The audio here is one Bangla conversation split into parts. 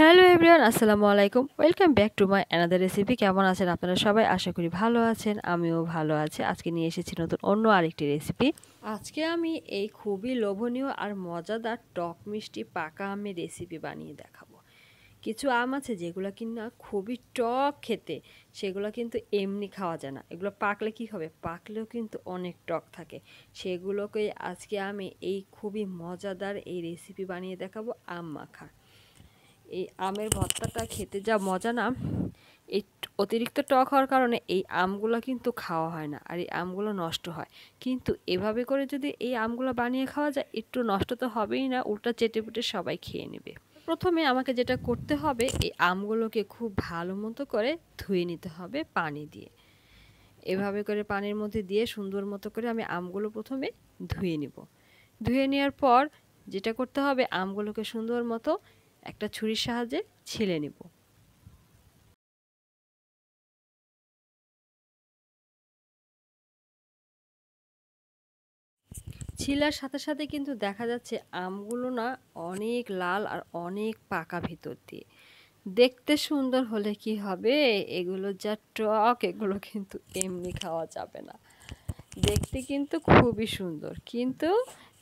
হ্যালো এভরিওয়ান আসসালামু আলাইকুম welcome back to my another recipe কেমন আছেন আপনারা সবাই আশা করি ভালো আছেন আমিও ভালো আছি আজকে নিয়ে এসেছি নতুন অন্য আরেকটি রেসিপি আজকে আমি এই খুবই লোভনীয় আর মজাদার টক মিষ্টি পাকা আমি রেসিপি বানিয়ে দেখাবো কিছু আম আছে যেগুলো কিনা খুবই টক খেতে সেগুলো কিন্তু এমনি খাওয়া যায় না এগুলো পাকলে কি হবে পাকলেও কিন্তু অনেক টক থাকে সেগুলোকে আজকে আমি এই খুবই মজাদার এই রেসিপি বানিয়ে দেখাবো আম মাখা এই আমের ভর্তাটা খেতে যা মজা না এই অতিরিক্ত টক হওয়ার কারণে এই আমগুলো কিন্তু খাওয়া হয় না আর এই আমগুলো নষ্ট হয় কিন্তু এভাবে করে যদি এই আমগুলো বানিয়ে খাওয়া যায় একটু নষ্ট তো হবেই না উল্টা চেটে পুটে সবাই খেয়ে নেবে প্রথমে আমাকে যেটা করতে হবে এই আমগুলোকে খুব ভালো মতো করে ধুয়ে নিতে হবে পানি দিয়ে এভাবে করে পানির মধ্যে দিয়ে সুন্দর মতো করে আমি আমগুলো প্রথমে ধুয়ে নিব ধুয়ে নেওয়ার পর যেটা করতে হবে আমগুলোকে সুন্দর মতো একটা ছুরির সাহায্যে ছিলে নেব ছিলার সাথে সাথে কিন্তু দেখা যাচ্ছে আমগুলো না অনেক লাল আর অনেক পাকা ভিতর দিয়ে দেখতে সুন্দর হলে কি হবে এগুলো যা টক এগুলো কিন্তু এমনি খাওয়া যাবে না দেখতে কিন্তু খুবই সুন্দর কিন্তু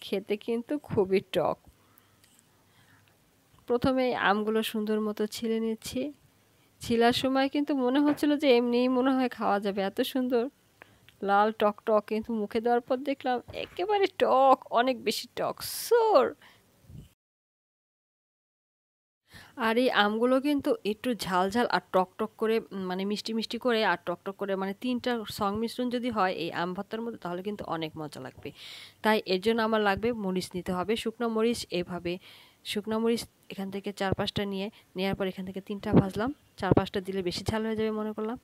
খেতে কিন্তু খুবই টক প্রথমে আমগুলো সুন্দর মতো ছিলে নিচ্ছি ছিলার সময় কিন্তু মনে হচ্ছিল যে এমনিই মনে হয় খাওয়া যাবে এত সুন্দর লাল টক টক কিন্তু মুখে দেওয়ার পর দেখলাম একেবারে টক অনেক বেশি টক সোর আর এই আমগুলো কিন্তু একটু ঝাল ঝাল আর টক টক করে মানে মিষ্টি মিষ্টি করে আর টক টক করে মানে তিনটা সংমিশ্রণ যদি হয় এই আম ভর্তার মধ্যে তাহলে কিন্তু অনেক মজা লাগবে তাই এর জন্য আমার লাগবে মরিচ নিতে হবে শুকনো মরিচ এভাবে শুকনো মরিচ এখান থেকে চার পাঁচটা নিয়ে নেওয়ার পর এখান থেকে তিনটা ভাজলাম চার পাঁচটা দিলে বেশি ঝাল হয়ে যাবে মনে করলাম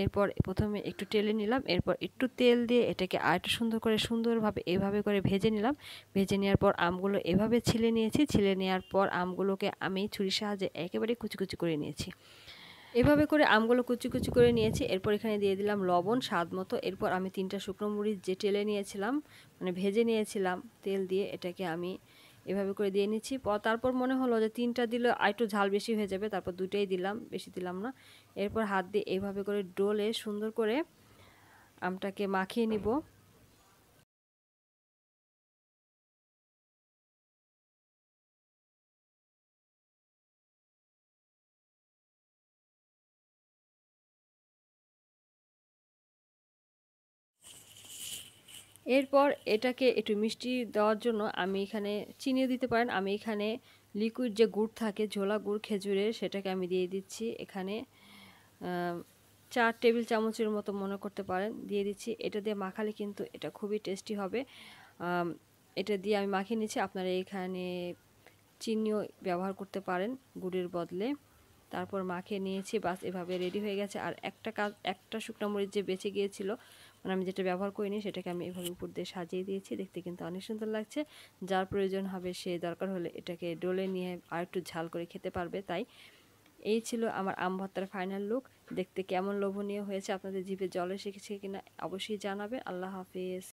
এরপর প্রথমে একটু টেলে নিলাম এরপর একটু তেল দিয়ে এটাকে আরেকটু সুন্দর করে সুন্দরভাবে এভাবে করে ভেজে নিলাম ভেজে নেওয়ার পর আমগুলো এভাবে ছিলে নিয়েছি ছিলে নেওয়ার পর আমগুলোকে আমি ছুরির সাহায্যে একেবারে কুচি কুচি করে নিয়েছি এভাবে করে আমগুলো কুচি কুচি করে নিয়েছি এরপর এখানে দিয়ে দিলাম লবণ স্বাদ মতো এরপর আমি তিনটা শুকনো মরিচ যে টেলে নিয়েছিলাম মানে ভেজে নিয়েছিলাম তেল দিয়ে এটাকে আমি এভাবে করে দিয়ে নিচ্ছি তারপর মনে হলো যে তিনটা দিলে একটু ঝাল বেশি হয়ে যাবে তারপর দুটাই দিলাম বেশি দিলাম না এরপর হাত দিয়ে এইভাবে করে ডোলে সুন্দর করে আমটাকে মাখিয়ে নিব এরপর এটাকে একটু মিষ্টি দেওয়ার জন্য আমি এখানে চিনিও দিতে পারেন আমি এখানে লিকুইড যে গুড় থাকে ঝোলা গুড় খেজুরের সেটাকে আমি দিয়ে দিচ্ছি এখানে চার টেবিল চামচের মতো মনে করতে পারেন দিয়ে দিচ্ছি এটা দিয়ে মাখালে কিন্তু এটা খুবই টেস্টি হবে এটা দিয়ে আমি মাখিয়ে নিচ্ছি আপনারা এখানে চিনিও ব্যবহার করতে পারেন গুড়ের বদলে তারপর মাখিয়ে নিয়েছি বাস এভাবে রেডি হয়ে গেছে আর একটা কাজ একটা শুকনো মরিচ যে বেঁচে গিয়েছিল মানে আমি যেটা ব্যবহার করিনি সেটাকে আমি এভাবে উপর দিয়ে সাজিয়ে দিয়েছি দেখতে কিন্তু অনেক সুন্দর লাগছে যার প্রয়োজন হবে সে দরকার হলে এটাকে ডোলে নিয়ে আর একটু ঝাল করে খেতে পারবে তাই এই ছিল আমার আম ভর্তার ফাইনাল লুক দেখতে কেমন লোভনীয় হয়েছে আপনাদের জিভে জল এসে গেছে কিনা অবশ্যই জানাবে আল্লাহ হাফিজ